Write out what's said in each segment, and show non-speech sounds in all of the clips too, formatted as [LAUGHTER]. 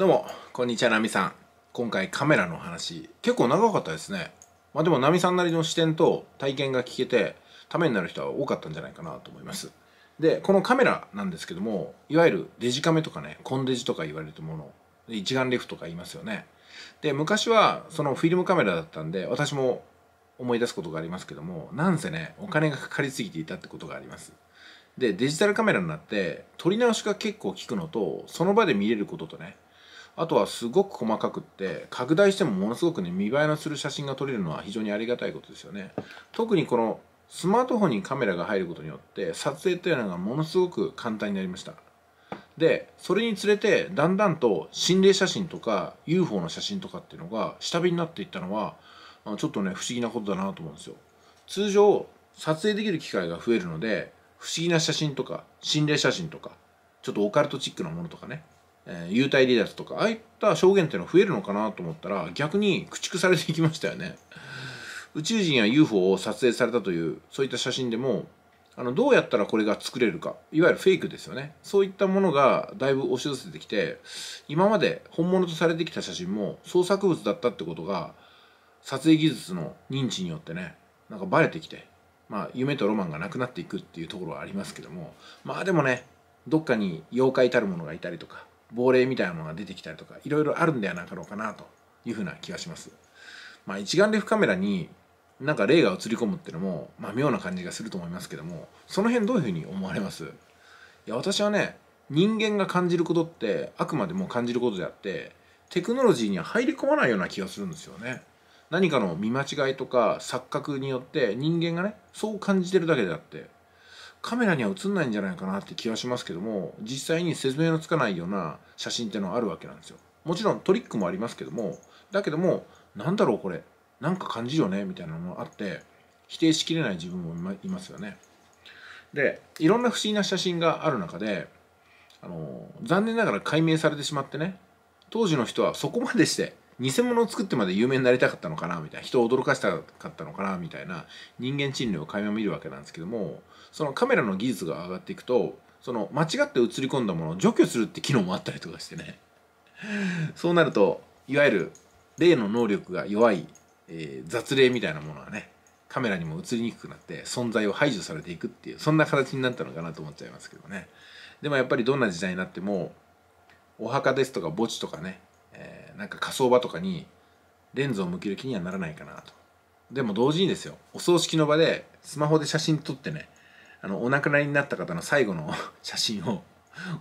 どうもこんにちはナミさん今回カメラの話結構長かったですねまあでもナミさんなりの視点と体験が聞けてためになる人は多かったんじゃないかなと思いますでこのカメラなんですけどもいわゆるデジカメとかねコンデジとか言われるもの一眼レフとか言いますよねで昔はそのフィルムカメラだったんで私も思い出すことがありますけどもなんせねお金がかかりすぎていたってことがありますでデジタルカメラになって撮り直しが結構効くのとその場で見れることとねあとはすごく細かくって拡大してもものすごくね見栄えのする写真が撮れるのは非常にありがたいことですよね特にこのスマートフォンにカメラが入ることによって撮影というのがものすごく簡単になりましたでそれにつれてだんだんと心霊写真とか UFO の写真とかっていうのが下火になっていったのはちょっとね不思議なことだなと思うんですよ通常撮影できる機会が増えるので不思議な写真とか心霊写真とかちょっとオカルトチックなものとかねえー、幽体離脱とかああいった証言っていうのは増えるのかなと思ったら逆に駆逐されていきましたよね宇宙人や UFO を撮影されたというそういった写真でもあのどうやったらこれが作れるかいわゆるフェイクですよねそういったものがだいぶ押し寄せてきて今まで本物とされてきた写真も創作物だったってことが撮影技術の認知によってねなんかバレてきてまあ夢とロマンがなくなっていくっていうところはありますけどもまあでもねどっかに妖怪たるものがいたりとか亡霊みたいなものが出てきたりとかいろいろあるんではなかろうかなというふうな気がします。まあ、一眼レフカメラになんか霊が映り込むっていうのも、まあ、妙な感じがすると思いますけどもその辺どういうふうに思われますいや私はね人間が感じることってあくまでも感じることであってテクノロジーには入り込まないような気がするんですよね。何かの見間違いとか錯覚によって人間がねそう感じてるだけであってカメラには映んないんじゃないかなって気はしますけども実際に説明のつかないような写真ってのはあるわけなんですよもちろんトリックもありますけどもだけどもなんだろうこれなんか感じよねみたいなのもあって否定しきれない自分もいますよねでいろんな不思議な写真がある中であの残念ながら解明されてしまってね当時の人はそこまでして偽物を作ってまで有名になりたかったのかなみたいな人を驚かしたかったのかなみたいな人間賃料を垣間見るわけなんですけどもそのカメラの技術が上がっていくとその間違って映り込んだものを除去するって機能もあったりとかしてねそうなるといわゆる例の能力が弱い、えー、雑例みたいなものはねカメラにも映りにくくなって存在を排除されていくっていうそんな形になったのかなと思っちゃいますけどねでもやっぱりどんな時代になってもお墓ですとか墓地とかねなんか火葬場とかにレンズを向ける気にはならないかなとでも同時にですよお葬式の場でスマホで写真撮ってねあのお亡くなりになった方の最後の [LAUGHS] 写真を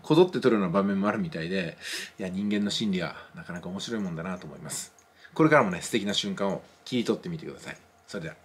こぞって撮るような場面もあるみたいでいや人間の心理はなかなか面白いもんだなと思いますこれからもね素敵な瞬間を切り取ってみてくださいそれでは